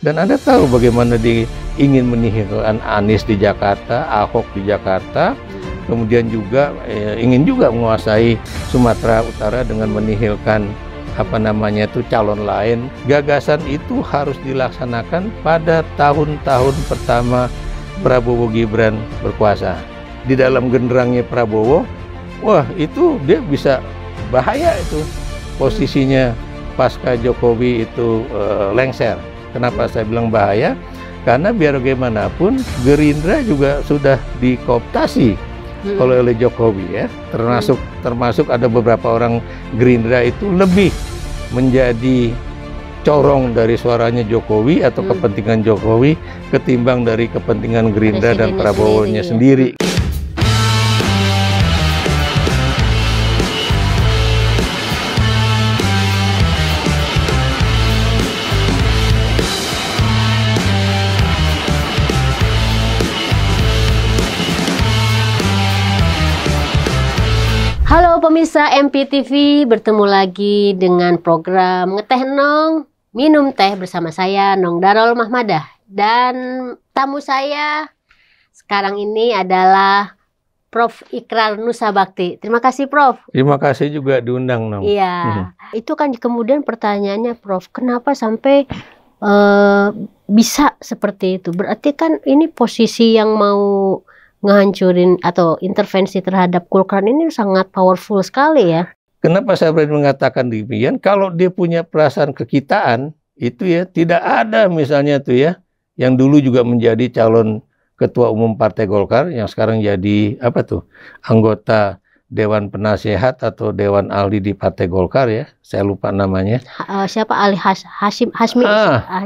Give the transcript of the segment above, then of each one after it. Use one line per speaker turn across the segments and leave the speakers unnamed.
Dan Anda tahu bagaimana di, ingin menihilkan Anies di Jakarta, Ahok di Jakarta, kemudian juga eh, ingin juga menguasai Sumatera Utara dengan menihilkan apa namanya itu calon lain. Gagasan itu harus dilaksanakan pada tahun-tahun pertama Prabowo Gibran berkuasa. Di dalam genderangnya Prabowo, wah itu dia bisa bahaya itu posisinya pasca Jokowi itu eh, lengser. Kenapa saya bilang bahaya? Karena biar bagaimanapun Gerindra juga sudah dikooptasi hmm. oleh oleh Jokowi ya. Termasuk hmm. termasuk ada beberapa orang Gerindra itu lebih menjadi corong dari suaranya Jokowi atau hmm. kepentingan Jokowi ketimbang dari kepentingan Gerindra dan Prabowo-nya sendiri. Ya. sendiri.
pemirsa MPTV, bertemu lagi dengan program Ngeteh Nong, Minum Teh bersama saya Nong Darol Mahmadah. Dan tamu saya sekarang ini adalah Prof. Ikrar Nusa Bakti. Terima kasih Prof.
Terima kasih juga diundang Nong. Iya. Hmm.
Itu kan kemudian pertanyaannya Prof, kenapa sampai uh, bisa seperti itu? Berarti kan ini posisi yang mau ngehancurin atau intervensi terhadap Kulkarn ini sangat powerful sekali ya.
Kenapa saya berani mengatakan demikian? Kalau dia punya perasaan kekitaan, itu ya tidak ada misalnya tuh ya, yang dulu juga menjadi calon ketua umum Partai Golkar, yang sekarang jadi apa tuh anggota Dewan Penasehat atau Dewan Ahli di Partai Golkar ya, saya lupa namanya.
Eh, siapa Ali Has, Hasim Hasmi? Ah, ah,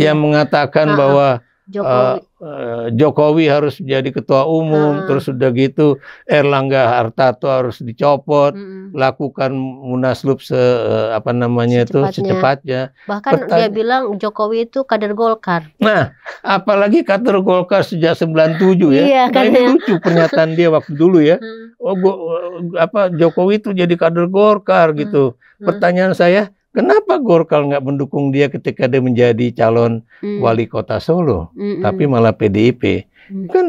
yang
mengatakan ah, ah. bahwa Jokowi. Uh, Jokowi harus jadi ketua umum, hmm. terus sudah gitu Erlangga Hartarto harus dicopot, hmm. lakukan munaslup se eh, apa namanya itu secepatnya.
Bahkan Pertanya dia bilang Jokowi itu kader Golkar.
Nah, apalagi kader Golkar sejak 97 ya. Iya, kan nah, ya. lucu pernyataan dia waktu dulu ya. Hmm. Oh, gua, apa Jokowi itu jadi kader Golkar gitu. Hmm. Pertanyaan saya, Kenapa Golkar nggak mendukung dia ketika dia menjadi calon mm. wali kota Solo, mm -mm. tapi malah PDIP? Mm. Kan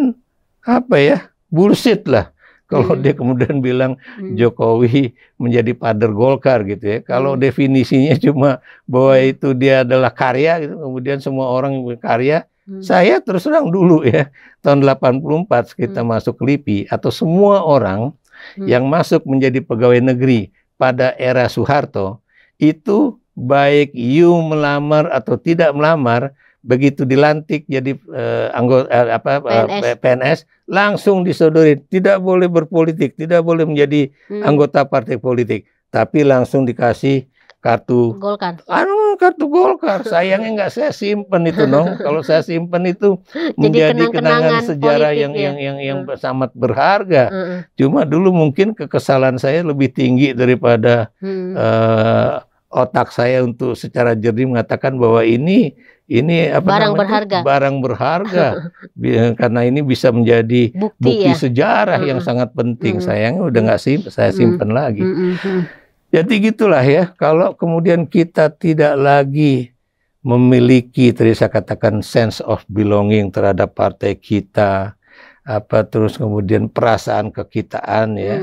apa ya bullshit lah kalau mm. dia kemudian bilang mm. Jokowi menjadi pader Golkar gitu ya. Kalau mm. definisinya cuma bahwa hmm. itu dia adalah karya gitu, kemudian semua orang yang karya, Mm. Saya terus terang dulu ya, tahun 84 kita mm. masuk LIPI atau semua orang mm. yang masuk menjadi pegawai negeri pada era Soeharto itu baik you melamar atau tidak melamar begitu dilantik jadi uh, anggota uh, apa PNS. Uh, eh, PNS langsung disodorin tidak boleh berpolitik tidak boleh menjadi hmm. anggota partai politik tapi langsung dikasih kartu Golkar anu kartu Golkar sayangnya nggak saya simpen itu nong kalau saya simpen itu menjadi kenangan, kenangan sejarah yang, ya? yang yang yang hmm. sangat berharga hmm. cuma dulu mungkin kekesalan saya lebih tinggi daripada hmm. uh, otak saya untuk secara jernih mengatakan bahwa ini ini apa barang namanya? berharga barang berharga karena ini bisa menjadi bukti, bukti ya? sejarah mm -hmm. yang sangat penting mm -hmm. sayangnya udah nggak sim saya simpan mm -hmm. lagi mm -hmm. jadi gitulah ya kalau kemudian kita tidak lagi memiliki tadi saya katakan sense of belonging terhadap partai kita apa terus kemudian perasaan kekitaan ya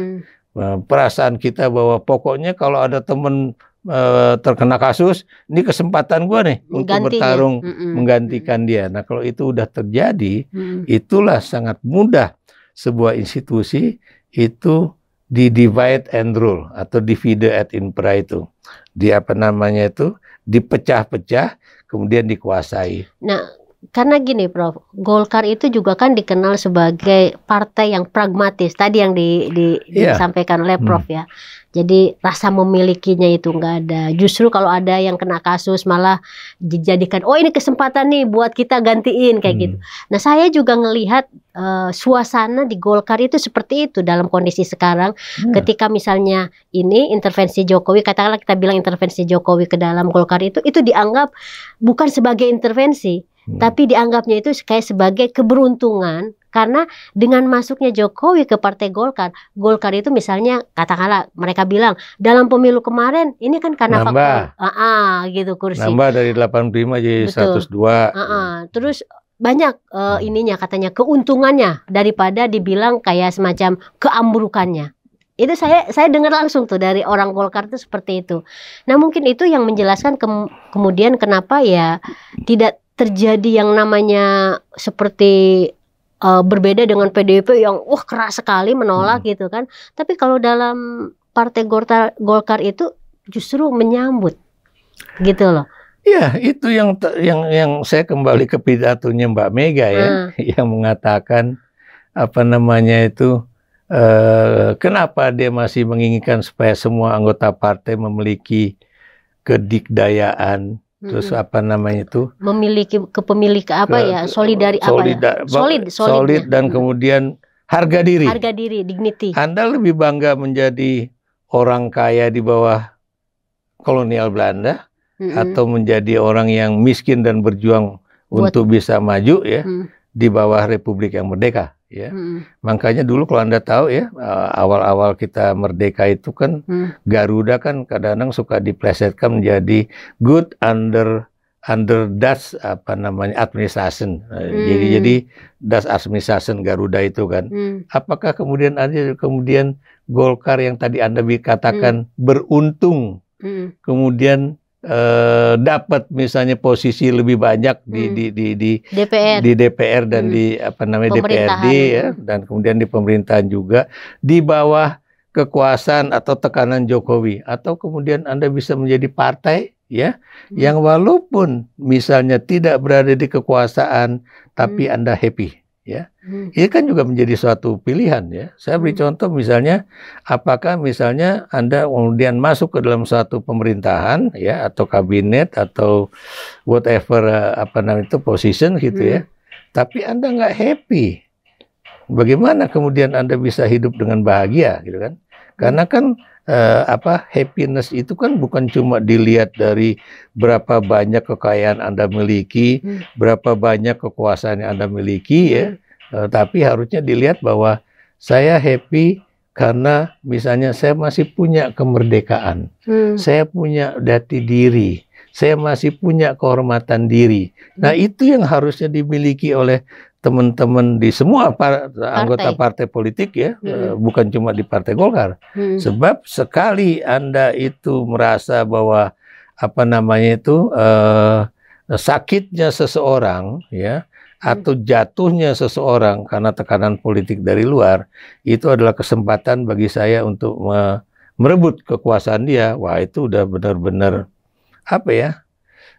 mm. perasaan kita bahwa pokoknya kalau ada teman Eh, terkena kasus, ini kesempatan gue nih untuk bertarung mm -mm. menggantikan dia. Nah kalau itu udah terjadi, mm itulah sangat mudah sebuah institusi itu di divide and rule atau divide in impera itu. Di apa namanya itu dipecah-pecah kemudian dikuasai.
Nah, karena gini Prof, Golkar itu juga kan dikenal sebagai partai yang pragmatis tadi yang di, di, yeah. disampaikan oleh Prof hmm. ya. Jadi rasa memilikinya itu nggak ada. Justru kalau ada yang kena kasus malah dijadikan oh ini kesempatan nih buat kita gantiin kayak gitu. hmm. gitu. Nah saya juga ngelihat uh, suasana di Golkar itu seperti itu dalam kondisi sekarang. Hmm. Ketika misalnya ini intervensi Jokowi katakanlah kita bilang intervensi Jokowi ke dalam Golkar itu itu dianggap bukan sebagai intervensi. Hmm. Tapi dianggapnya itu kayak sebagai keberuntungan karena dengan masuknya Jokowi ke Partai Golkar, Golkar itu misalnya katakanlah mereka bilang dalam pemilu kemarin ini kan karena Nambah. faktor uh, uh, gitu kursi. Nambah
dari 85 jadi Betul. 102. Uh,
uh. Terus banyak uh, ininya katanya keuntungannya daripada dibilang kayak semacam keambrukannya itu saya saya dengar langsung tuh dari orang Golkar itu seperti itu. Nah mungkin itu yang menjelaskan ke, kemudian kenapa ya tidak terjadi yang namanya seperti uh, berbeda dengan PDIP yang wah keras sekali menolak hmm. gitu kan. Tapi kalau dalam Partai Golkar, Golkar itu justru menyambut gitu loh.
Ya, itu yang yang yang saya kembali ke pidatonya Mbak Mega ya, hmm. yang mengatakan apa namanya itu eh, kenapa dia masih menginginkan supaya semua anggota partai memiliki kedikdayaan terus apa namanya itu
memiliki kepemilikan apa ya solidari solida, apa ya solid solid, solid
ya? dan kemudian harga diri harga
diri dignity Anda
lebih bangga menjadi orang kaya di bawah kolonial Belanda hmm. atau menjadi orang yang miskin dan berjuang Buat. untuk bisa maju ya hmm. di bawah Republik yang merdeka ya. Hmm. Makanya dulu kalau Anda tahu ya eh, awal-awal kita merdeka itu kan hmm. Garuda kan kadang-kadang suka diplesetkan menjadi good under under das apa namanya administration. Eh, hmm. Jadi jadi das administration Garuda itu kan. Hmm. Apakah kemudian ada kemudian Golkar yang tadi Anda katakan hmm. beruntung hmm. kemudian eh, dapat misalnya posisi lebih banyak di hmm. di di di
DPR, di
DPR dan hmm. di apa namanya DPRD ya dan kemudian di pemerintahan juga di bawah kekuasaan atau tekanan Jokowi atau kemudian Anda bisa menjadi partai ya hmm. yang walaupun misalnya tidak berada di kekuasaan tapi hmm. Anda happy ya hmm. ini kan juga menjadi suatu pilihan ya saya beri hmm. contoh misalnya apakah misalnya anda kemudian masuk ke dalam suatu pemerintahan ya atau kabinet atau whatever eh, apa namanya itu position gitu ya. hmm. ya tapi anda nggak happy bagaimana kemudian anda bisa hidup dengan bahagia gitu kan karena hmm. kan uh, apa happiness itu kan bukan cuma dilihat dari berapa banyak kekayaan Anda miliki, hmm. berapa banyak kekuasaan yang Anda miliki ya, uh, tapi harusnya dilihat bahwa saya happy karena misalnya saya masih punya kemerdekaan, hmm. saya punya dati diri, saya masih punya kehormatan diri. Nah, hmm. itu yang harusnya dimiliki oleh teman-teman di semua par partai. anggota partai politik ya, hmm. Eh, bukan cuma di Partai Golkar. Hmm. Sebab sekali Anda itu merasa bahwa apa namanya itu eh, sakitnya seseorang ya hmm. atau jatuhnya seseorang karena tekanan politik dari luar itu adalah kesempatan bagi saya untuk me merebut kekuasaan dia. Wah, itu udah benar-benar apa ya?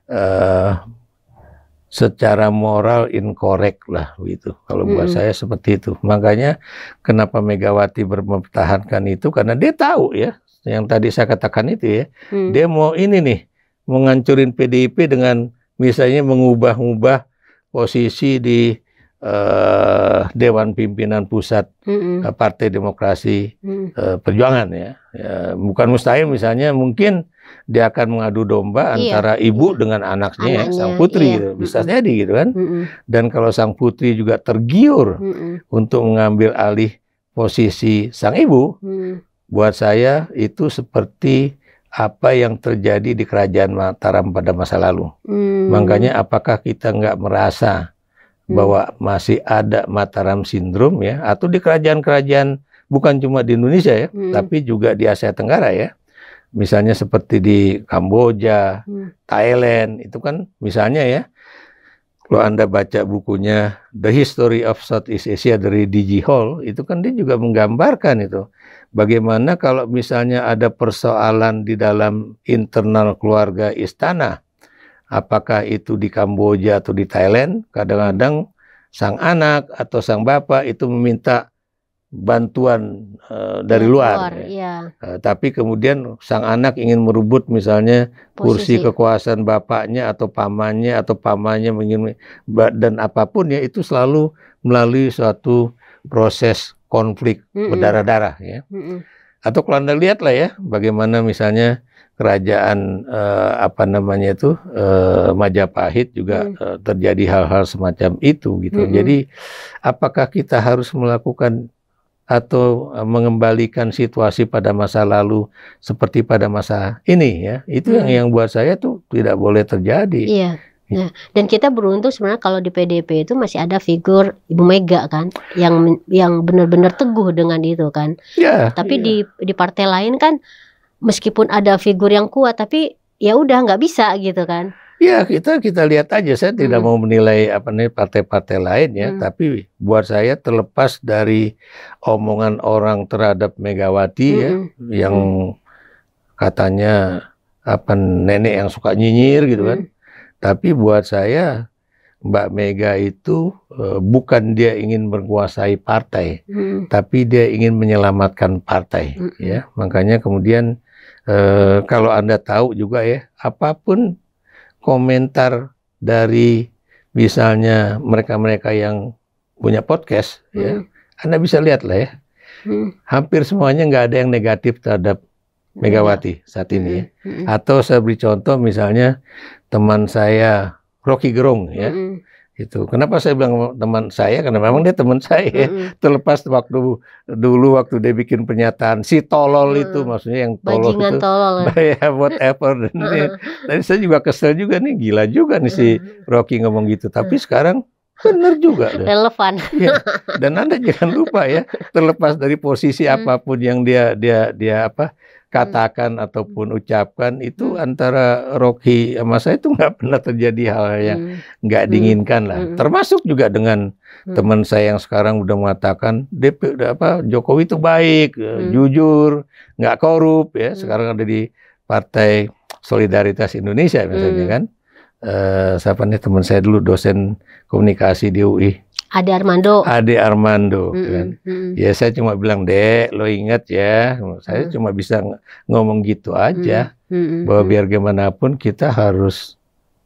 Eh secara moral incorrect lah gitu. Kalau buat saya seperti itu. Makanya kenapa Megawati mempertahankan itu karena dia tahu ya yang tadi saya katakan itu ya. Hmm. Dia mau ini nih menghancurin PDIP dengan misalnya mengubah-ubah posisi di uh, Dewan Pimpinan Pusat mm -hmm. Partai Demokrasi mm. uh, Perjuangan ya. ya. Bukan mustahil misalnya mungkin dia akan mengadu domba iya. antara ibu iya. dengan anaknya, ya, anaknya sang putri iya. gitu. bisa mm jadi gitu kan mm -hmm. dan kalau sang putri juga tergiur mm -hmm. untuk mengambil alih posisi sang ibu mm. buat saya itu seperti apa yang terjadi di kerajaan Mataram pada masa lalu
mm. makanya
apakah kita nggak merasa mm. bahwa masih ada Mataram sindrom ya atau di kerajaan-kerajaan bukan cuma di Indonesia ya hmm. tapi juga di Asia Tenggara ya misalnya seperti di Kamboja, hmm. Thailand, itu kan misalnya ya, kalau Anda baca bukunya The History of Southeast Asia dari D.G. Hall, itu kan dia juga menggambarkan itu. Bagaimana kalau misalnya ada persoalan di dalam internal keluarga istana, apakah itu di Kamboja atau di Thailand, kadang-kadang sang anak atau sang bapak itu meminta bantuan uh, dari luar, luar ya. Iya. Uh, tapi kemudian sang anak ingin merebut misalnya Posisi. kursi kekuasaan bapaknya atau pamannya atau pamannya ingin dan apapun ya itu selalu melalui suatu proses konflik mm -mm. berdarah-darah ya. Mm -mm. Atau kalau anda lihat lah ya bagaimana misalnya kerajaan uh, apa namanya itu uh, Majapahit juga mm. uh, terjadi hal-hal semacam itu gitu. Hmm. Jadi apakah kita harus melakukan atau e, mengembalikan situasi pada masa lalu seperti pada masa ini ya itu hmm. yang yang buat saya tuh tidak boleh terjadi. Iya.
Gitu. Nah, dan kita beruntung sebenarnya kalau di PDP itu masih ada figur Ibu Mega kan yang yang benar-benar teguh dengan itu kan. Ya, tapi iya. di di partai lain kan meskipun ada figur yang kuat tapi ya udah nggak bisa gitu kan.
Ya kita kita lihat aja. Saya tidak hmm. mau menilai apa nih partai-partai lain ya. Hmm. Tapi buat saya terlepas dari omongan orang terhadap Megawati ya, hmm. ya, yang hmm. katanya apa nenek yang suka nyinyir gitu kan. Hmm. Tapi buat saya Mbak Mega itu eh, bukan dia ingin menguasai partai, hmm. tapi dia ingin menyelamatkan partai, hmm. ya. Makanya kemudian uh, kalau anda tahu juga ya, apapun komentar dari misalnya mereka-mereka yang punya podcast ya. hmm. ya Anda bisa lihat lah ya hmm. hampir semuanya nggak ada yang negatif terhadap iya. Megawati saat ini ya. Hmm. Hmm. atau saya beri contoh misalnya teman saya Rocky Gerung ya hmm itu kenapa saya bilang teman saya karena memang dia teman saya. Mm-hmm. Terlepas waktu dulu waktu dia bikin pernyataan si tolol mm. itu maksudnya yang tolol Bajingan itu. tolol. Ya? Ya, whatever dan -hmm. Tadi saya juga kesel juga nih gila juga nih si Rocky ngomong gitu. Tapi sekarang Benar juga.
Relevan. Ya.
Dan Anda jangan lupa ya, terlepas dari posisi mm. apapun yang dia dia dia apa katakan hmm. ataupun hmm. ucapkan itu hmm. antara Rocky sama saya itu nggak pernah terjadi hal yang hmm. nggak hmm. diinginkan lah. Hmm. Termasuk juga dengan hmm. teman saya yang sekarang udah mengatakan DP apa Jokowi itu baik, eh, hmm. jujur, nggak korup ya. Hmm. Sekarang ada di Partai Solidaritas Indonesia misalnya hmm. kan. Uh, siapa nih teman saya dulu dosen komunikasi di UI
Ade Armando.
Ade Armando. Mm -hmm. kan? Ya saya cuma bilang dek, lo ingat ya. Saya mm cuma bisa ngomong gitu aja
mm -hmm. bahwa mm.
biar gimana pun kita harus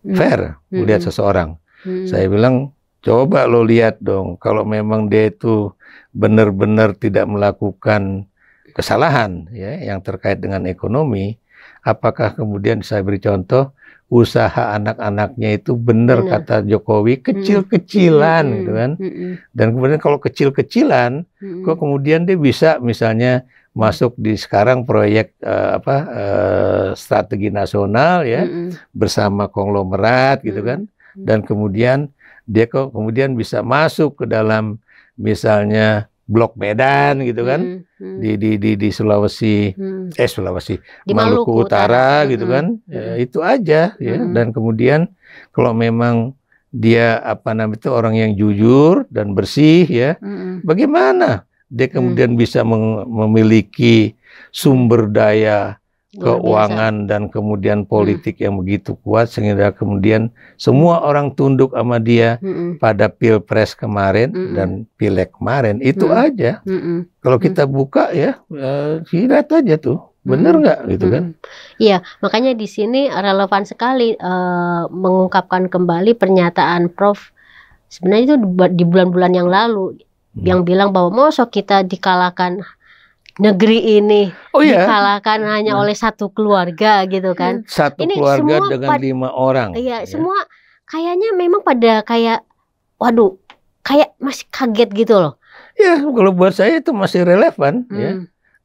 mm, fair mm -hmm. melihat
seseorang. Mm -hmm. Saya bilang coba lo lihat dong kalau memang dia itu benar-benar tidak melakukan kesalahan ya yang terkait dengan ekonomi, apakah kemudian saya beri contoh usaha anak-anaknya itu benar kata Jokowi hmm. kecil-kecilan hmm. gitu kan hmm, hmm. dan kemudian kalau kecil-kecilan hmm. kok kemudian dia bisa misalnya masuk di sekarang proyek uh, apa uh, strategi nasional ya hmm. hmm. bersama konglomerat gitu kan dan kemudian dia kok kemudian bisa masuk ke dalam misalnya Blok Medan gitu kan hmm, hmm. di di di di Sulawesi hmm. eh Sulawesi di Maluku, Maluku Utara, Utara gitu hmm. kan ya, hmm. itu aja ya hmm. dan kemudian kalau memang dia apa namanya itu orang yang jujur dan bersih ya hmm. bagaimana dia hmm. kemudian hmm. bisa memiliki sumber daya
keuangan
dan kemudian politik hmm. yang begitu kuat sehingga kemudian semua orang tunduk sama dia hmm. pada pilpres kemarin hmm. dan pileg kemarin itu hmm. aja hmm. kalau kita buka ya uh, eh, silat aja tuh benar nggak gitu kan?
Iya makanya di sini relevan sekali uh, mengungkapkan kembali pernyataan Prof sebenarnya itu di bulan-bulan yang lalu hmm. yang bilang bahwa mosok kita dikalahkan negeri ini oh, iya? dikalahkan hanya iya. oleh satu keluarga gitu kan. Iya. Satu ini keluarga semua dengan lima orang. Iya, iya semua kayaknya memang pada kayak waduh, kayak masih kaget gitu loh. Ya, kalau buat saya
itu masih relevan ya. hmm. ya.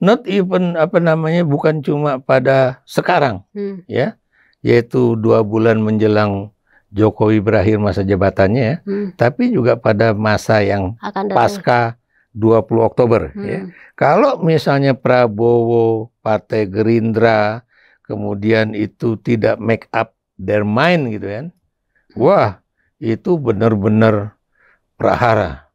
Not even apa namanya bukan cuma pada sekarang hmm. ya, yaitu dua bulan menjelang Jokowi berakhir masa jabatannya ya. hmm. tapi juga pada masa yang
pasca
20 Oktober ya. hmm. ya. Kalau misalnya Prabowo, Partai Gerindra kemudian itu tidak make up their mind gitu kan. Wah, itu benar-benar prahara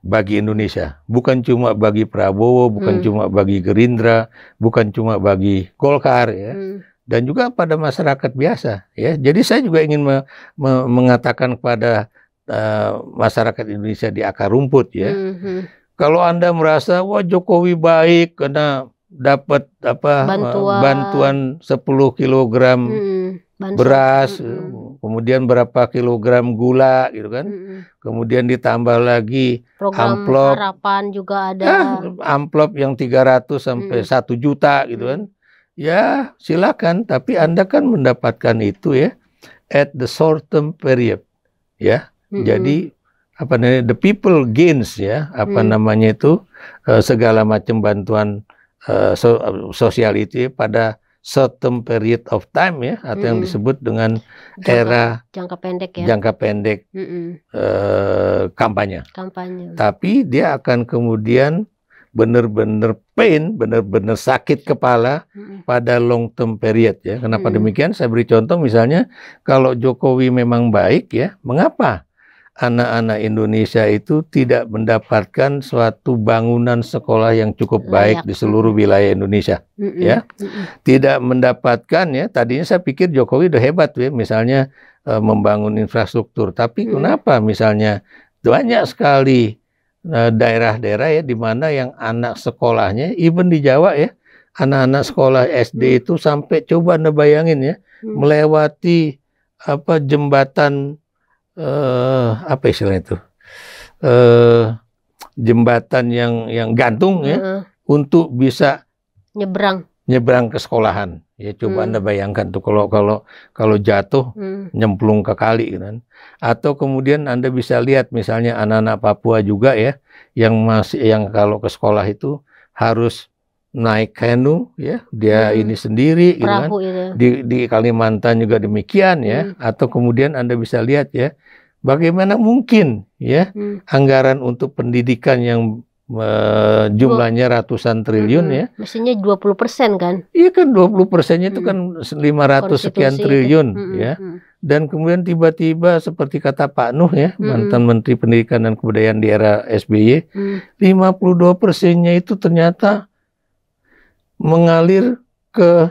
bagi Indonesia, bukan cuma bagi Prabowo, bukan hmm. cuma bagi Gerindra, bukan cuma bagi Golkar ya. Hmm. Dan juga pada masyarakat biasa ya. Jadi saya juga ingin me me mengatakan kepada Eh, masyarakat Indonesia di akar rumput ya. Mm-hmm. Kalau Anda merasa wah Jokowi baik karena dapat apa eh, bantuan, bantuan 10 kg
mm, beras, mm-hmm.
kemudian berapa kilogram gula gitu kan. Mm-hmm. Kemudian ditambah lagi Program amplop
harapan juga ada. Ya,
amplop yang 300 sampai mm-hmm. 1 juta gitu kan. Mm-hmm. Ya, silakan tapi Anda kan mendapatkan itu ya at the short term period ya -hmm. Jadi apa namanya the people gains ya apa hmm. namanya itu uh, segala macam bantuan uh, so, uh, sosial itu ya, pada certain period of time ya atau hmm. yang disebut dengan
jangka, era jangka pendek ya jangka pendek hmm. kampanye kampanye
tapi dia akan kemudian benar-benar pain, benar-benar sakit kepala hmm. pada long term period ya. Kenapa hmm. demikian? Saya beri contoh misalnya kalau Jokowi memang baik ya, mengapa anak-anak Indonesia itu tidak mendapatkan suatu bangunan sekolah yang cukup Layak. baik di seluruh wilayah Indonesia mm -mm. ya tidak mendapatkan ya tadinya saya pikir Jokowi udah hebat ya misalnya e, membangun infrastruktur tapi kenapa misalnya banyak sekali e, daerah-daerah ya di mana yang anak sekolahnya even di Jawa ya anak-anak sekolah SD itu sampai coba anda bayangin ya melewati apa jembatan eh, apa istilahnya itu eh, jembatan yang yang gantung ya uh-huh. untuk bisa nyebrang nyebrang ke sekolahan ya coba hmm. anda bayangkan tuh kalau kalau kalau jatuh hmm. nyemplung ke kali gitu kan atau kemudian anda bisa lihat misalnya anak-anak Papua juga ya yang masih yang kalau ke sekolah itu harus naik kanu ya dia hmm. ini sendiri gitu kan di di Kalimantan juga demikian ya hmm. atau kemudian anda bisa lihat ya bagaimana mungkin ya hmm. anggaran untuk pendidikan yang uh, jumlahnya ratusan triliun hmm. ya.
Mestinya 20 persen kan? Iya kan 20 persennya
hmm. itu kan 500 Konstitusi sekian triliun itu. Hmm, hmm, ya. Hmm. Dan kemudian tiba-tiba seperti kata Pak Nuh ya, hmm. mantan Menteri Pendidikan dan Kebudayaan di era SBY, hmm. 52 persennya itu ternyata mengalir ke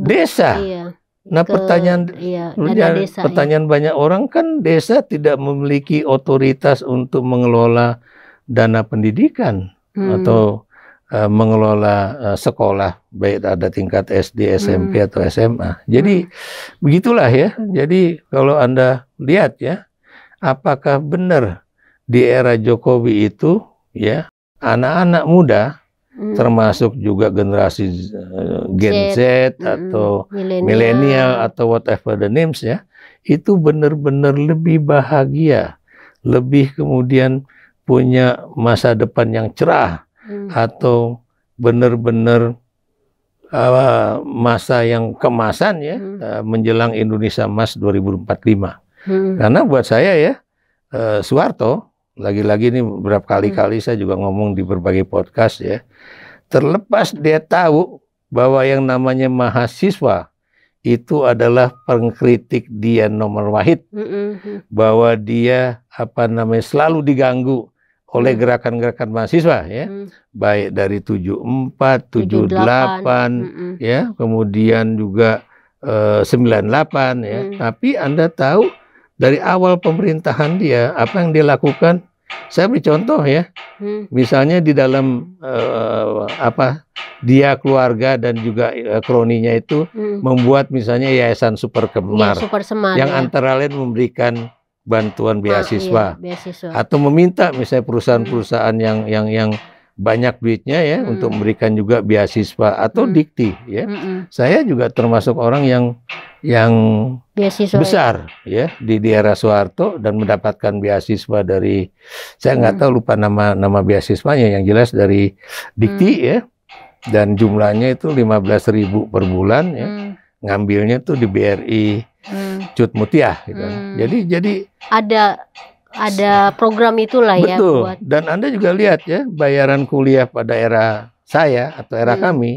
desa. Iya. Nah ke, pertanyaan iya, hmm, ya, desa, ya. pertanyaan
ya. banyak orang kan desa tidak memiliki otoritas untuk mengelola dana pendidikan hmm. atau uh, mengelola uh, sekolah baik ada tingkat SD, SMP hmm. atau SMA. Jadi hmm. begitulah ya. Jadi kalau Anda lihat ya apakah benar di era Jokowi itu ya anak-anak muda hmm. termasuk juga generasi uh, Gen Z, Z hmm. atau milenial atau whatever the names ya, itu benar-benar lebih bahagia, lebih kemudian punya masa depan yang cerah hmm. atau benar-benar uh, masa yang kemasan ya hmm. uh, menjelang Indonesia Emas 2045. Hmm. Karena buat saya ya uh, Soeharto lagi-lagi ini berapa kali-kali hmm. saya juga ngomong di berbagai podcast ya Terlepas dia tahu bahwa yang namanya mahasiswa itu adalah pengkritik dia nomor wahid. Mm-hmm. Bahwa dia apa namanya selalu diganggu oleh mm. gerakan-gerakan mahasiswa ya. Mm. Baik dari 74, 78, 78 mm ya, kemudian juga eh, 98 ya. Mm. Tapi Anda tahu dari awal pemerintahan dia apa yang dia lakukan saya beri contoh ya, hmm. misalnya di dalam uh, apa dia keluarga dan juga uh, kroninya itu hmm. membuat misalnya yayasan super kemar, ya, semar, yang ya. antara lain memberikan bantuan ah, beasiswa, ah, iya, beasiswa atau meminta misalnya perusahaan-perusahaan hmm. yang yang yang banyak duitnya ya hmm. untuk memberikan juga beasiswa atau hmm. dikti ya. Hmm. hmm. Saya juga termasuk orang yang yang
beasiswa besar
ya. ya di daerah Soeharto dan mendapatkan beasiswa dari saya nggak hmm. tahu lupa nama nama beasiswanya yang jelas dari Dikti hmm. ya dan jumlahnya itu lima belas ribu per bulan ya hmm. ngambilnya tuh di BRI hmm. Cut Mutia gitu. Hmm. Jadi jadi
ada ada program itulah betul. ya Betul.
Dan Anda juga lihat ya bayaran kuliah pada era saya atau era hmm. kami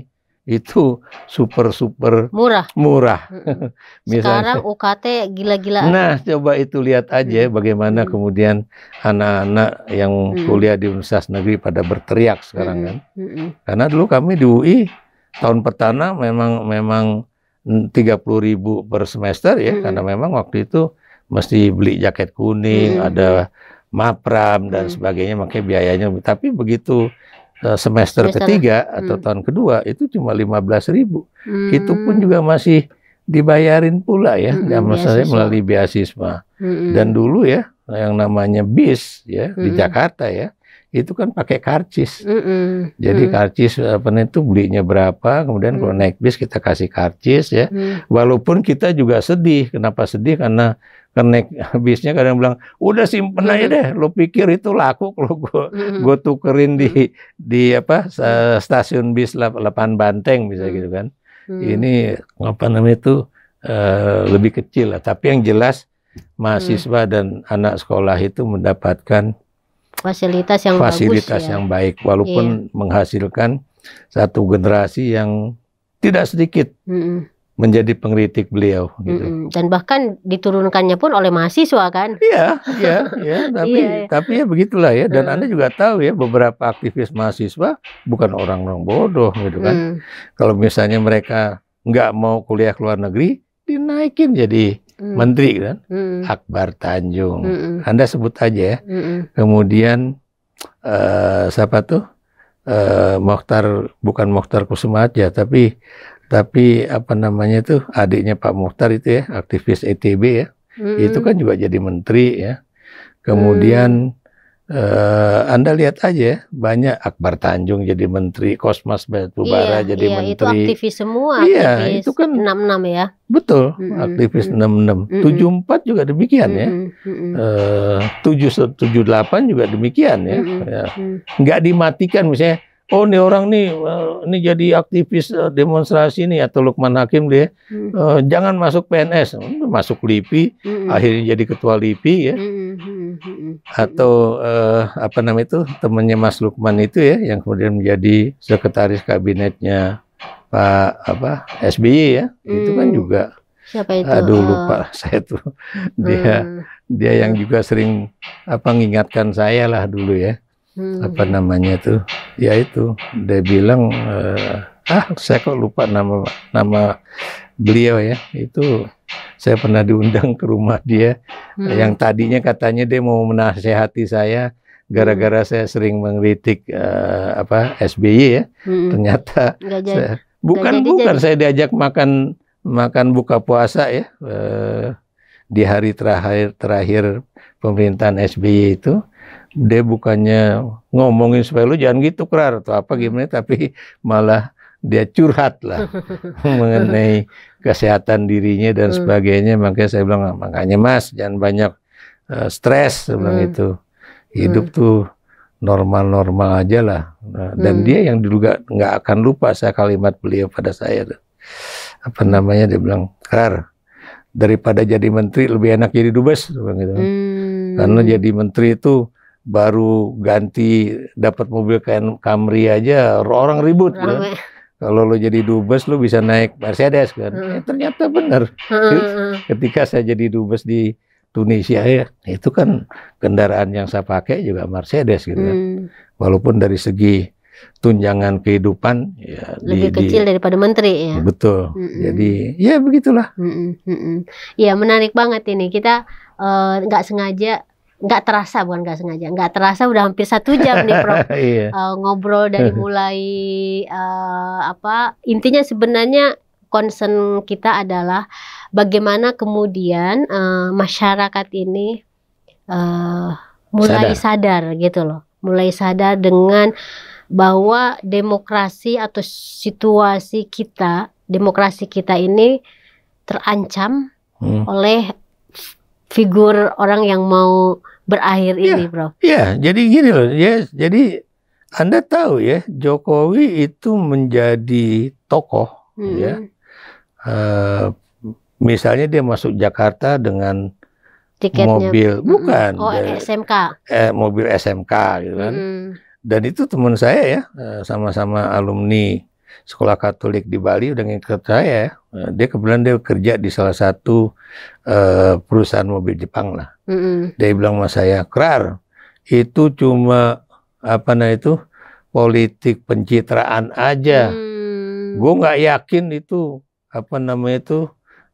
itu super super murah murah misalnya sekarang
UKT gila gila nah
coba itu lihat aja hmm. bagaimana hmm. kemudian anak-anak yang hmm. kuliah di Universitas Negeri pada berteriak sekarang hmm. kan hmm. karena dulu kami di UI tahun pertama memang memang tiga ribu per semester ya hmm. karena memang waktu itu mesti beli jaket kuning hmm. ada mapram dan hmm. sebagainya makanya biayanya tapi begitu Eh, semester, semester ketiga hmm. atau tahun kedua itu cuma lima belas ribu. Hmm. Itu pun juga masih dibayarin pula ya, hmm, melalui beasiswa. Hmm. Dan dulu ya yang namanya bis ya hmm. di Jakarta ya itu kan pakai karcis.
Mm -mm. Jadi mm.
karcis apa itu belinya berapa, kemudian mm. kalau naik bis kita kasih karcis ya. Mm. Walaupun kita juga sedih, kenapa sedih? Karena kan bisnya kadang bilang udah simpen aja mm. deh, lo pikir itu laku kalau gue mm. gue tukerin di mm. di apa mm. stasiun bis Lapan Banteng bisa gitu kan.
Ini
apa namanya itu uh, lebih kecil lah, tapi yang jelas mahasiswa dan anak sekolah itu mendapatkan
fasilitas yang fasilitas bagus, ya. yang ya.
baik walaupun iya. menghasilkan satu generasi yang tidak sedikit mm -mm. menjadi pengkritik beliau gitu. Mm
-mm. dan bahkan diturunkannya pun oleh mahasiswa kan iya iya iya tapi iya, iya.
tapi ya begitulah ya dan mm. anda juga tahu ya beberapa aktivis mahasiswa bukan orang-orang bodoh gitu kan mm. kalau misalnya mereka nggak mau kuliah ke luar negeri dinaikin jadi Hmm. menteri kan, mm. Akbar Tanjung, mm. Anda sebut aja ya. Mm. Kemudian uh, siapa tuh? Uh, Mokhtar bukan Mokhtar Kusuma aja, ya, tapi tapi apa namanya tuh adiknya Pak Mokhtar itu ya, aktivis ETB ya, mm. itu kan juga jadi menteri ya. Kemudian mm Uh, anda lihat aja ya, banyak Akbar Tanjung jadi menteri, Kosmas Batubara iya, jadi iya, menteri. Itu
aktivis semua. Iya, aktivis itu kan 66 ya.
Betul, mm -hmm. aktivis mm -hmm. tujuh 74 juga demikian ya. Mm -hmm. uh, 778 juga demikian ya. Mm -hmm. ya. Nggak dimatikan misalnya oh ini orang nih eh, ini jadi aktivis eh, demonstrasi nih atau ya, Lukman Hakim dia hmm. Eh, jangan masuk PNS masuk LIPI hmm. akhirnya jadi ketua LIPI ya hmm.
hmm, hmm, hmm.
atau uh, apa namanya itu temannya Mas Lukman itu ya yang kemudian menjadi sekretaris kabinetnya Pak apa SBY ya
hmm. itu kan juga
Siapa itu? Aduh lupa saya tuh dia hmm. dia yang juga sering apa mengingatkan saya lah dulu ya hmm. apa namanya tuh ya itu dia bilang uh, ah saya kok lupa nama nama beliau ya itu saya pernah diundang ke rumah dia hmm. yang tadinya katanya dia mau menasehati saya gara-gara hmm. saya sering mengkritik uh, apa SBY ya hmm. ternyata saya, bukan jadi, bukan jadi. saya diajak makan makan buka puasa ya uh, di hari terakhir terakhir pemerintahan SBY itu dia bukannya ngomongin supaya lu jangan gitu kerar atau apa hmm. gimana tapi malah dia curhat lah
mengenai
kesehatan dirinya dan hmm. sebagainya makanya saya bilang ah, makanya mas jangan banyak uh, stres hmm. itu hidup hmm. tuh normal-normal aja lah nah, dan hmm. dia yang dulu nggak akan lupa saya kalimat beliau pada saya apa namanya dia bilang kerar daripada jadi menteri lebih enak jadi dubes bilang gitu hmm. karena jadi menteri itu baru ganti dapat mobil Camry aja orang ribut kan. Kalau lo jadi dubes lo bisa naik Mercedes kan. Hmm. Eh, ternyata benar. Hmm, hmm, hmm. Ketika saya jadi dubes di Tunisia ya, itu kan kendaraan yang saya pakai juga Mercedes gitu kan. Hmm. Walaupun dari segi tunjangan kehidupan ya lebih di, kecil di,
daripada menteri ya.
Betul. Mm Jadi ya begitulah. Mm -mm.
Ya menarik banget ini. Kita eh, nggak uh, sengaja nggak terasa bukan nggak sengaja nggak terasa udah hampir satu jam nih Prof iya. uh, ngobrol dari mulai uh, apa intinya sebenarnya concern kita adalah bagaimana kemudian uh, masyarakat ini uh, mulai sadar. sadar gitu loh mulai sadar dengan bahwa demokrasi atau situasi kita demokrasi kita ini terancam hmm. oleh figur orang yang mau berakhir ya, ini, Bro.
Iya, jadi gini loh, ya jadi Anda tahu ya, Jokowi itu menjadi tokoh hmm. ya. Uh, misalnya dia masuk Jakarta dengan
Tiketnya. mobil hmm. bukan oh, dari, SMK
eh, mobil SMK gitu kan hmm. dan itu teman saya ya eh, sama-sama alumni sekolah Katolik di Bali udah ngikut saya. Hmm. Dia kebetulan dia kerja di salah satu uh, perusahaan mobil Jepang lah. Mm -hmm. Dia bilang sama saya, Krar, itu cuma apa nah itu politik pencitraan aja. Mm. Gue nggak yakin itu apa namanya itu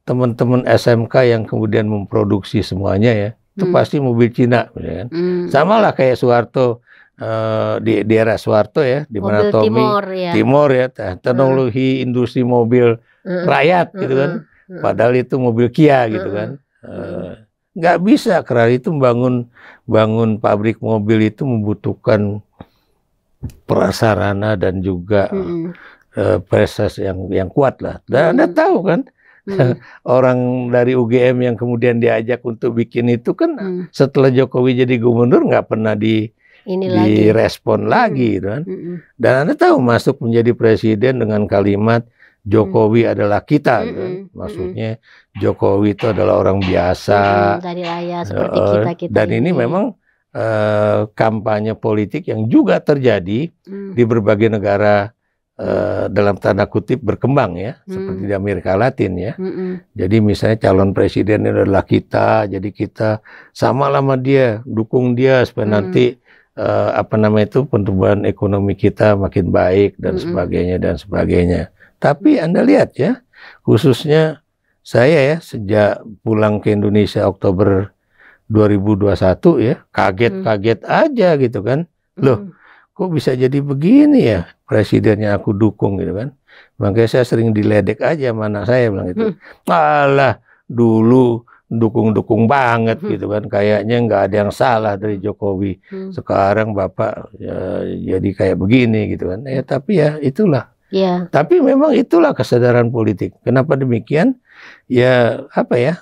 teman-teman SMK yang kemudian memproduksi semuanya ya. Itu mm. pasti mobil Cina, ya kan? Hmm. Sama lah kayak Soeharto Eh, di daerah era Soeharto ya di mana Tommy Timor ya, Timor, ya teknologi hmm. industri mobil
hmm. rakyat hmm. gitu kan hmm. padahal
itu mobil Kia gitu kan eh, nggak uh, bisa karena itu bangun bangun pabrik mobil itu membutuhkan prasarana dan juga hmm. uh, eh, proses yang yang kuat lah dan hmm. anda tahu kan Hmm. Orang dari UGM yang kemudian diajak untuk bikin itu kan hmm. setelah Jokowi jadi gubernur nggak pernah di
ini direspon
lagi, hmm. lagi gitu kan. Hmm, hmm. Dan Anda tahu masuk menjadi presiden dengan kalimat Jokowi hmm. adalah kita, hmm. Kan?
Hmm. maksudnya
hmm. Jokowi itu adalah orang biasa hmm. dari
layar seperti kita kita. Dan ini, ini memang
uh, kampanye politik yang juga terjadi hmm. di berbagai negara uh, dalam tanda kutip berkembang ya, hmm. seperti di Amerika Latin ya. hmm. Jadi misalnya calon presiden adalah kita, jadi kita sama lama dia dukung dia supaya hmm. nanti uh, apa namanya itu pertumbuhan ekonomi kita makin baik dan mm -hmm. sebagainya dan sebagainya. Tapi Anda lihat ya, khususnya saya ya sejak pulang ke Indonesia Oktober 2021 ya, kaget-kaget mm. aja gitu kan. Loh, mm. kok bisa jadi begini ya presidennya aku dukung gitu kan. Makanya saya sering diledek aja mana saya bilang itu. Mm. Alah, dulu dukung-dukung banget hmm. gitu kan kayaknya nggak ada yang salah dari Jokowi hmm. sekarang bapak ya, jadi kayak begini gitu kan ya tapi ya itulah yeah. tapi memang itulah kesadaran politik kenapa demikian ya apa ya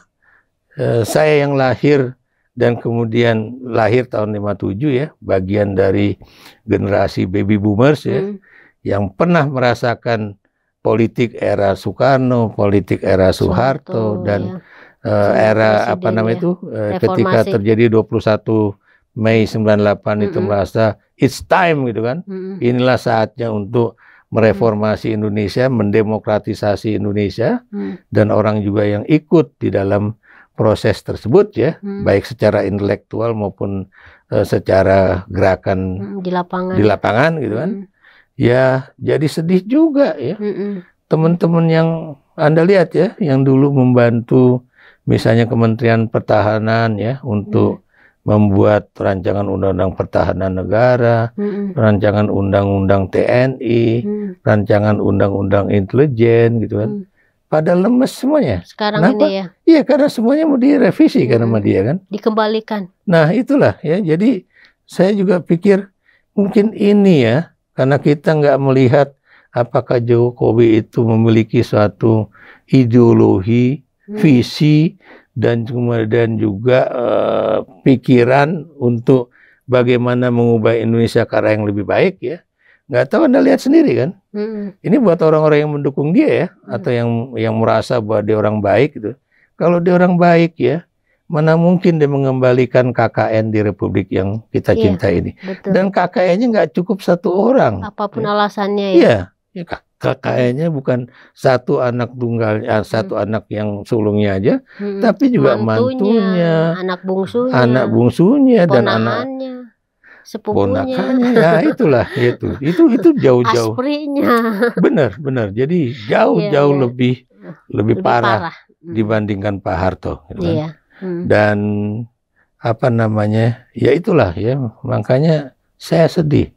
e, saya yang lahir dan kemudian lahir tahun 57 ya bagian dari generasi baby boomers ya hmm. yang pernah merasakan politik era Soekarno, politik era Soeharto, dan ya uh, era Presiden, apa namanya ya. Eh, itu uh, ketika terjadi 21 Mei 98 mm -hmm. itu merasa it's time gitu kan. Mm -hmm. Inilah saatnya untuk mereformasi mm -hmm. Indonesia, mendemokratisasi Indonesia mm -hmm. dan orang juga yang ikut di dalam proses tersebut ya, hmm. baik secara intelektual maupun uh, secara gerakan hmm,
di lapangan, di
lapangan gitu kan, hmm. ya jadi sedih juga ya, teman-teman yang anda lihat ya, yang dulu membantu misalnya Kementerian Pertahanan ya untuk hmm. membuat rancangan undang-undang pertahanan negara, hmm. rancangan undang-undang TNI, hmm. rancangan undang-undang intelijen gitu kan. Hmm. Pada lemes semuanya. Sekarang Kenapa? ini ya.
Iya, karena semuanya mau direvisi
kan hmm. karena sama dia kan.
Dikembalikan.
Nah, itulah ya. Jadi saya juga pikir mungkin ini ya karena kita nggak melihat apakah Jokowi itu memiliki suatu ideologi Hmm. visi dan kemudian juga uh, pikiran untuk bagaimana mengubah Indonesia ke arah yang lebih baik ya nggak tahu anda lihat sendiri kan hmm. ini buat orang-orang yang mendukung dia ya hmm. atau yang yang merasa bahwa dia orang baik gitu kalau dia orang baik ya mana mungkin dia mengembalikan KKN di republik yang kita yeah, cintai ini betul. dan KKN-nya nggak cukup satu orang
apapun ya. alasannya ya, iya, ya. ya
kakaknya bukan satu anak tunggal hmm. satu anak yang sulungnya aja hmm. tapi juga mantunya,
mantunya anak bungsunya anak
bungsunya dan anak
sepupunya ponakannya ya
itulah itu itu itu jauh-jauh benar benar jadi iya, jauh-jauh yeah, jauh yeah. lebih lebih, lebih parah, parah hmm. dibandingkan Pak Harto gitu kan? Iya. hmm. dan apa namanya ya itulah ya makanya saya sedih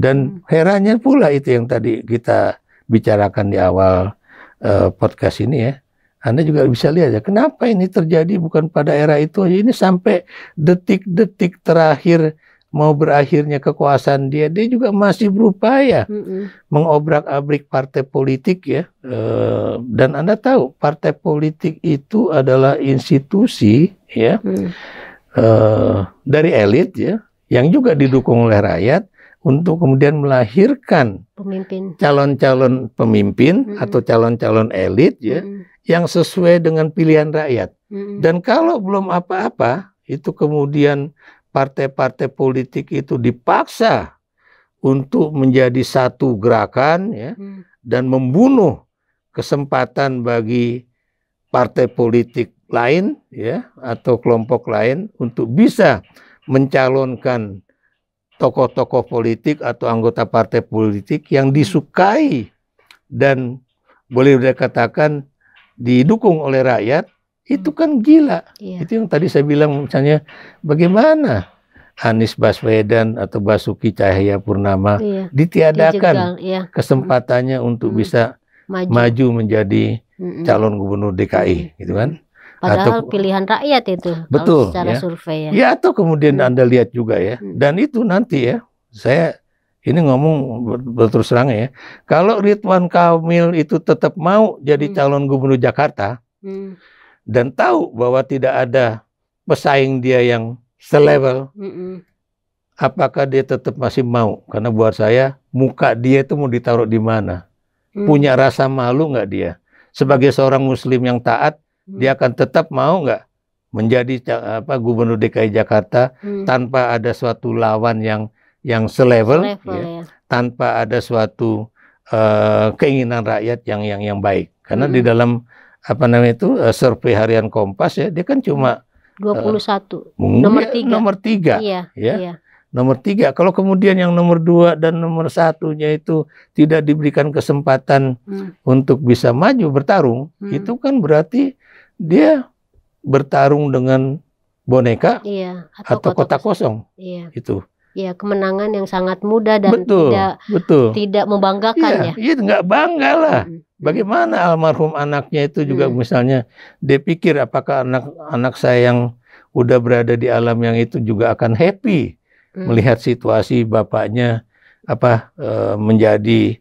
dan hmm. herannya pula itu yang tadi kita bicarakan di awal uh, podcast ini ya. Anda juga bisa lihat ya, kenapa ini terjadi bukan pada era itu aja. Ini sampai detik-detik terakhir mau berakhirnya kekuasaan dia, dia juga masih berupaya mm -hmm. mengobrak-abrik partai politik ya. Uh, dan Anda tahu, partai politik itu adalah institusi ya mm. uh, dari elit ya, yang juga didukung oleh rakyat untuk kemudian melahirkan calon-calon pemimpin, calon -calon hmm. atau calon-calon elit ya hmm. yang sesuai dengan pilihan rakyat. Hmm. Dan kalau belum apa-apa, itu kemudian partai-partai politik itu dipaksa untuk menjadi satu gerakan ya hmm. dan membunuh kesempatan bagi partai politik lain ya atau kelompok lain untuk bisa mencalonkan tokoh-tokoh politik atau anggota partai politik yang disukai dan boleh dikatakan didukung oleh rakyat hmm. itu kan gila. Iya. Itu yang tadi saya bilang misalnya bagaimana Anies Baswedan atau Basuki Cahaya Purnama iya. ditiadakan Dijegal, iya. kesempatannya hmm. untuk bisa maju, maju menjadi hmm. calon gubernur DKI, hmm. gitu kan?
Padahal atau, pilihan rakyat itu. Betul. Secara ya. survei ya. Ya
atau kemudian hmm. anda lihat juga ya. Hmm. Dan itu nanti ya, saya ini ngomong berterus terang ya. Kalau Ridwan Kamil itu tetap mau jadi hmm. calon gubernur Jakarta hmm. dan tahu bahwa tidak ada pesaing dia yang selevel, hmm. apakah dia tetap masih mau? Karena buat saya muka dia itu mau ditaruh di mana? Hmm. Punya rasa malu nggak dia? Sebagai seorang Muslim yang taat, dia hmm. akan tetap mau nggak menjadi apa gubernur DKI Jakarta hmm. tanpa ada suatu lawan yang yang selevel, selevel ya, ya. tanpa ada suatu uh, keinginan rakyat yang yang yang baik karena hmm. di dalam apa namanya itu uh, survei harian Kompas ya dia kan cuma
21 eh, uh, nomor ya, 3 nomor
tiga. iya, ya iya. nomor tiga. kalau kemudian yang nomor dua dan nomor satunya itu tidak diberikan kesempatan hmm. untuk bisa maju bertarung hmm. itu kan berarti dia bertarung dengan boneka iya, atau, atau kotak, kotak kosong. Iya. Itu.
Ya, kemenangan yang sangat mudah dan betul, tidak betul. tidak membanggakan iya, ya. Iya, nggak
bangga lah. Bagaimana almarhum anaknya itu juga hmm. misalnya dia pikir apakah anak-anak saya yang udah berada di alam yang itu juga akan happy hmm. melihat situasi bapaknya apa eh, menjadi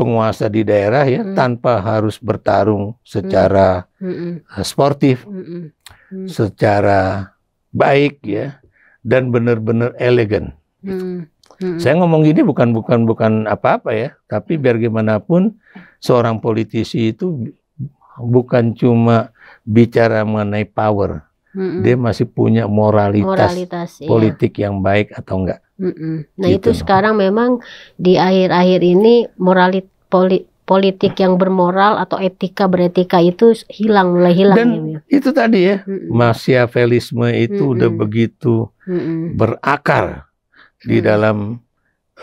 penguasa di daerah ya mm. tanpa harus bertarung secara mm. sportif,
mm. Mm.
secara baik ya dan benar-benar elegan.
Mm. Mm. Saya
ngomong gini bukan bukan bukan apa-apa ya, tapi biar gimana seorang politisi itu bukan cuma bicara mengenai power, mm dia masih punya moralitas, moralitas iya. politik iya. yang baik atau enggak.
Mm Nah gitu. itu sekarang memang di akhir-akhir ini moralitas poli, politik yang bermoral atau etika beretika itu hilang mulai hilang dan ya, itu tadi ya
mm-hmm. itu mm-hmm. udah begitu mm-hmm. berakar mm di dalam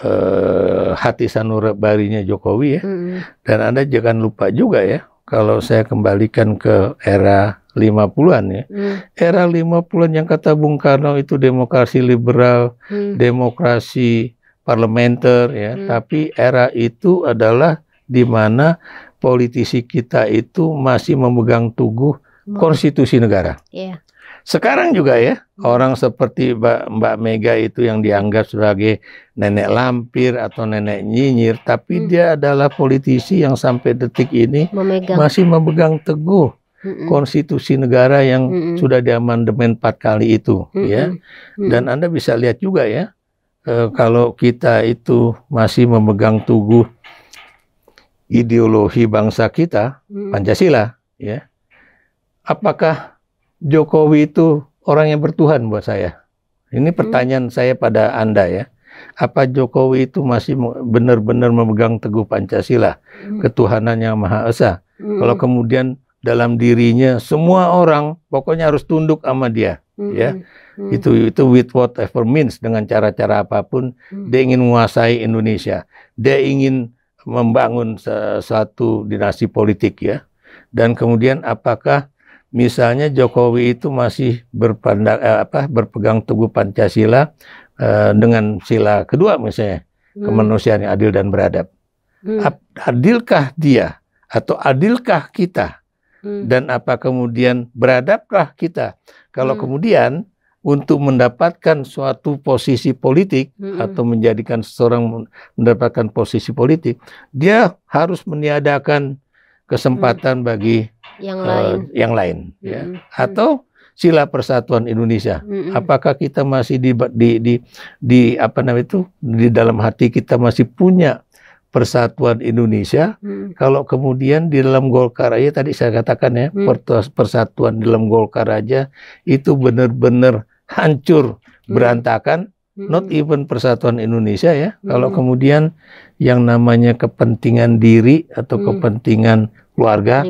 uh, hati sanubarinya Jokowi ya mm-hmm. dan anda jangan lupa juga ya kalau saya kembalikan ke era 50-an ya. Hmm. Era 50-an yang kata Bung Karno itu demokrasi liberal, hmm. demokrasi parlementer ya, hmm. tapi era itu adalah di mana politisi kita itu masih memegang tuguh hmm. konstitusi negara. Yeah. Sekarang juga ya, hmm. orang seperti Mbak, Mega itu yang dianggap sebagai nenek lampir atau nenek nyinyir, tapi hmm. dia adalah politisi yang sampai detik ini
memegang. masih
memegang teguh hmm. konstitusi negara yang hmm. sudah diamandemen empat kali itu hmm. ya. Hmm. Dan Anda bisa lihat juga ya, Eh, kalau kita itu masih memegang tugu ideologi bangsa kita hmm. Pancasila ya apakah Jokowi itu orang yang bertuhan buat saya ini hmm. pertanyaan saya pada Anda ya apa Jokowi itu masih benar-benar memegang teguh Pancasila hmm. ketuhanan yang maha esa hmm. kalau kemudian dalam dirinya semua orang pokoknya harus tunduk sama dia ya Hmm. Itu itu with whatever means dengan cara-cara apapun hmm. dia ingin menguasai Indonesia. Dia ingin membangun satu dinasti politik ya. Dan kemudian apakah misalnya Jokowi itu masih berpandang eh, apa berpegang teguh Pancasila eh, dengan sila kedua misalnya hmm. kemanusiaan yang adil dan beradab. Hmm. Adilkah dia atau adilkah kita? Hmm. Dan apa kemudian beradabkah kita? Kalau hmm. kemudian untuk mendapatkan suatu posisi politik -hmm. atau menjadikan seseorang mendapatkan posisi politik, dia harus meniadakan kesempatan -hmm. bagi yang uh, lain, yang lain -hmm. ya. atau sila persatuan Indonesia. -hmm. Apakah kita masih di, di di di apa namanya itu di dalam hati kita masih punya persatuan Indonesia. Hmm. Kalau kemudian di dalam Golkar aja tadi saya katakan ya hmm. persatuan di dalam Golkar aja itu benar-benar hancur hmm. berantakan. Hmm. Not even persatuan Indonesia ya. Hmm. Kalau kemudian yang namanya kepentingan diri atau hmm. kepentingan keluarga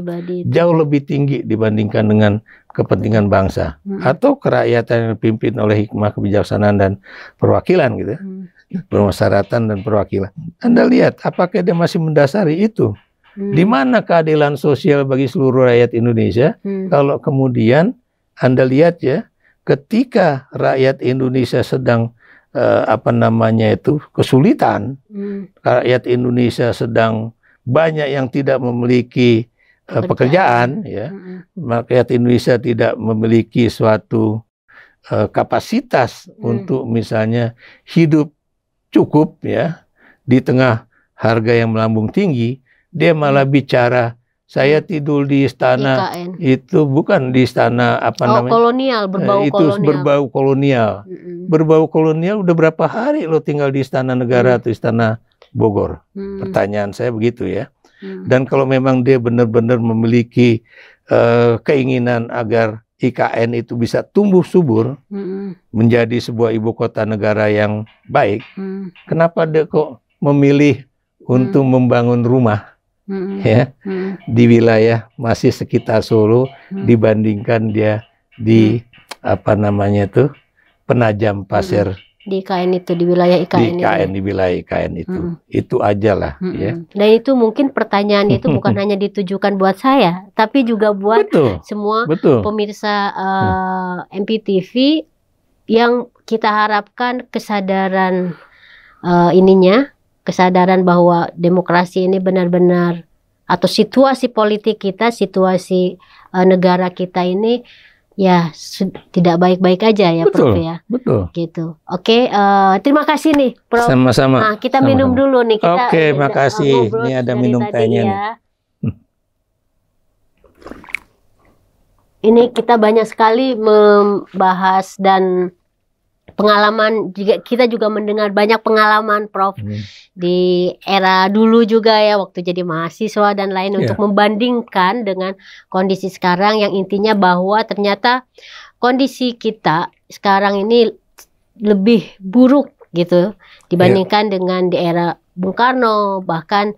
jauh lebih tinggi dibandingkan dengan kepentingan bangsa hmm. atau kerakyatan yang dipimpin oleh hikmah kebijaksanaan dan perwakilan gitu. Ya. Hmm permasyaratan dan perwakilan.
Anda lihat
apakah dia masih mendasari itu? Hmm. Di mana keadilan sosial bagi seluruh rakyat Indonesia? Hmm. Kalau kemudian Anda lihat ya, ketika rakyat Indonesia sedang eh, apa namanya itu kesulitan, hmm. rakyat Indonesia sedang banyak yang tidak memiliki eh, pekerjaan, ya, hmm. rakyat Indonesia tidak memiliki suatu eh, kapasitas hmm. untuk misalnya hidup cukup ya di tengah harga yang melambung tinggi dia hmm. malah bicara saya tidur di istana IKN. itu bukan di istana apa oh, namanya kolonial eh, berbau itu kolonial. berbau kolonial -hmm. berbau kolonial udah berapa hari lo tinggal di istana negara mm. atau istana Bogor mm. pertanyaan saya begitu ya mm. dan kalau memang dia benar-benar memiliki uh, keinginan agar IKN itu bisa tumbuh subur hmm. menjadi sebuah ibu kota negara yang baik, hmm. kenapa dia kok memilih untuk hmm. membangun rumah hmm. ya hmm. di wilayah masih sekitar Solo hmm. dibandingkan dia di hmm. apa namanya itu penajam pasir hmm
di IKN itu di wilayah IKN di IKN ini.
di wilayah IKN itu hmm. itu aja
lah -hmm. ya dan itu mungkin pertanyaan itu bukan hanya ditujukan buat saya tapi juga buat betul, semua betul. pemirsa uh, hmm. eh, MPTV yang kita harapkan kesadaran uh, ininya kesadaran bahwa demokrasi ini benar-benar atau situasi politik kita situasi uh, negara kita ini ya tidak baik-baik aja ya betul, Prof ya. Betul. Gitu. Oke, uh, terima kasih nih Prof. Sama-sama. Nah, kita Sama-sama. minum dulu nih kita. Oke, okay, makasih. Ini ada minum tehnya ya. Hmm. Ini kita banyak sekali membahas dan pengalaman juga kita juga mendengar banyak pengalaman Prof hmm. di era dulu juga ya waktu jadi mahasiswa dan lain yeah. untuk membandingkan dengan kondisi sekarang yang intinya bahwa ternyata kondisi kita sekarang ini lebih buruk gitu dibandingkan yeah. dengan di era Bung Karno bahkan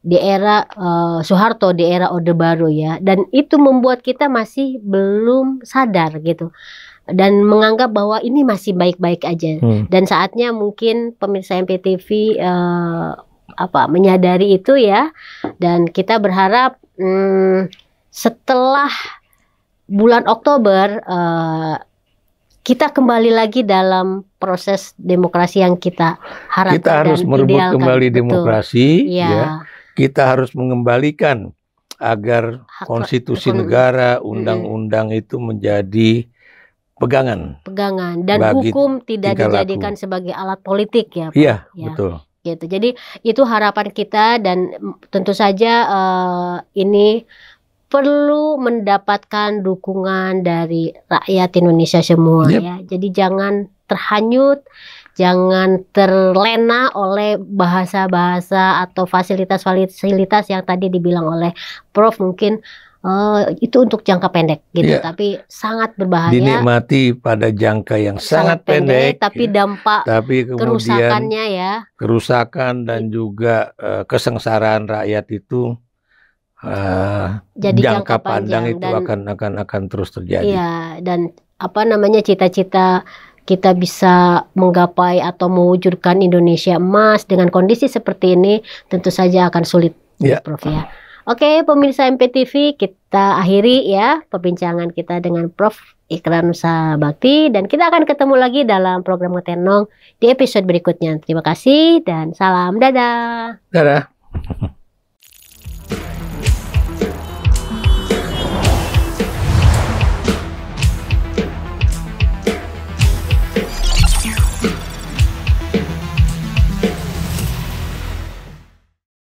di era uh, Soeharto, di era Orde Baru ya. Dan itu membuat kita masih belum sadar gitu dan menganggap bahwa ini masih baik-baik aja hmm. dan saatnya mungkin pemirsa MPTV uh, eh, apa menyadari itu ya dan kita berharap um, setelah bulan Oktober uh, kita kembali lagi dalam proses demokrasi yang kita harapkan kita harus merebut idealkan. kembali demokrasi
ya. ya kita harus mengembalikan agar konstitusi negara, undang-undang itu menjadi pegangan.
Pegangan dan Bagi hukum tidak dijadikan laku. sebagai alat politik ya. Iya, ya. betul. Gitu. Jadi itu harapan kita dan tentu saja uh, ini perlu mendapatkan dukungan dari rakyat Indonesia semua yep. ya. Jadi jangan terhanyut, jangan terlena oleh bahasa-bahasa atau fasilitas-fasilitas yang tadi dibilang oleh Prof mungkin uh, itu untuk jangka pendek gitu, yeah. tapi sangat berbahaya.
Dinikmati pada jangka yang sangat, sangat pendek, pendek tapi ya. dampak tapi kerusakannya ya. Kerusakan dan juga uh, kesengsaraan rakyat itu uh, jadi jangka, jangka panjang, panjang itu dan, akan akan akan terus terjadi. Iya,
dan apa namanya cita-cita kita bisa menggapai atau mewujudkan Indonesia emas dengan kondisi seperti ini tentu saja akan sulit, ya. Prof ya. Oke, pemirsa MPTV, kita akhiri ya perbincangan kita dengan Prof. Ikran Nusa Bakti dan kita akan ketemu lagi dalam program Ngetenong di episode berikutnya. Terima kasih dan salam dadah.
Dadah.